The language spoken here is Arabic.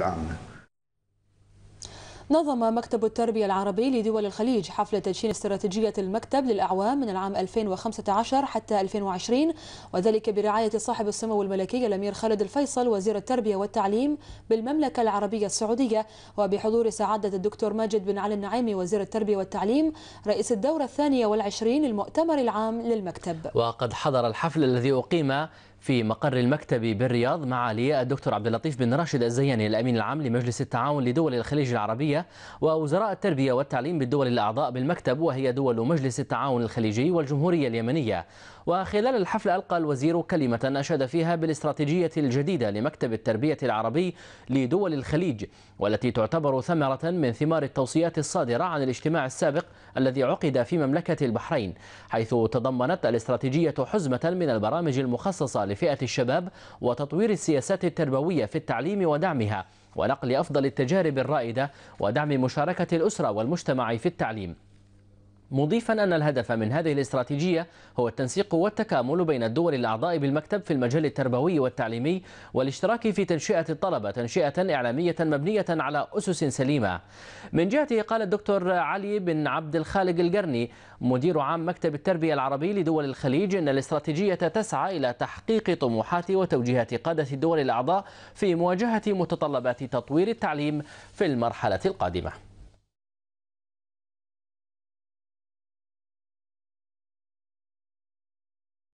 العامة نظم مكتب التربية العربي لدول الخليج حفل تدشين استراتيجية المكتب للأعوام من العام 2015 حتى 2020 وذلك برعاية صاحب السمو الملكي الأمير خالد الفيصل وزير التربية والتعليم بالمملكة العربية السعودية وبحضور سعادة الدكتور ماجد بن علي النعيمي وزير التربية والتعليم رئيس الدورة الثانية والعشرين للمؤتمر العام للمكتب وقد حضر الحفل الذي أقيم في مقر المكتب بالرياض مع لياء الدكتور عبد اللطيف بن راشد الزياني الامين العام لمجلس التعاون لدول الخليج العربيه ووزراء التربيه والتعليم بالدول الاعضاء بالمكتب وهي دول مجلس التعاون الخليجي والجمهوريه اليمنيه وخلال الحفل القى الوزير كلمه اشاد فيها بالاستراتيجيه الجديده لمكتب التربيه العربي لدول الخليج والتي تعتبر ثمره من ثمار التوصيات الصادره عن الاجتماع السابق الذي عقد في مملكه البحرين حيث تضمنت الاستراتيجيه حزمه من البرامج المخصصه لفئة الشباب وتطوير السياسات التربوية في التعليم ودعمها ونقل أفضل التجارب الرائدة ودعم مشاركة الأسرة والمجتمع في التعليم مضيفا أن الهدف من هذه الاستراتيجية هو التنسيق والتكامل بين الدول الأعضاء بالمكتب في المجال التربوي والتعليمي والاشتراك في تنشئة الطلبة تنشئة إعلامية مبنية على أسس سليمة من جهته قال الدكتور علي بن عبد الخالق القرني مدير عام مكتب التربية العربي لدول الخليج أن الاستراتيجية تسعى إلى تحقيق طموحات وتوجيهات قادة الدول الأعضاء في مواجهة متطلبات تطوير التعليم في المرحلة القادمة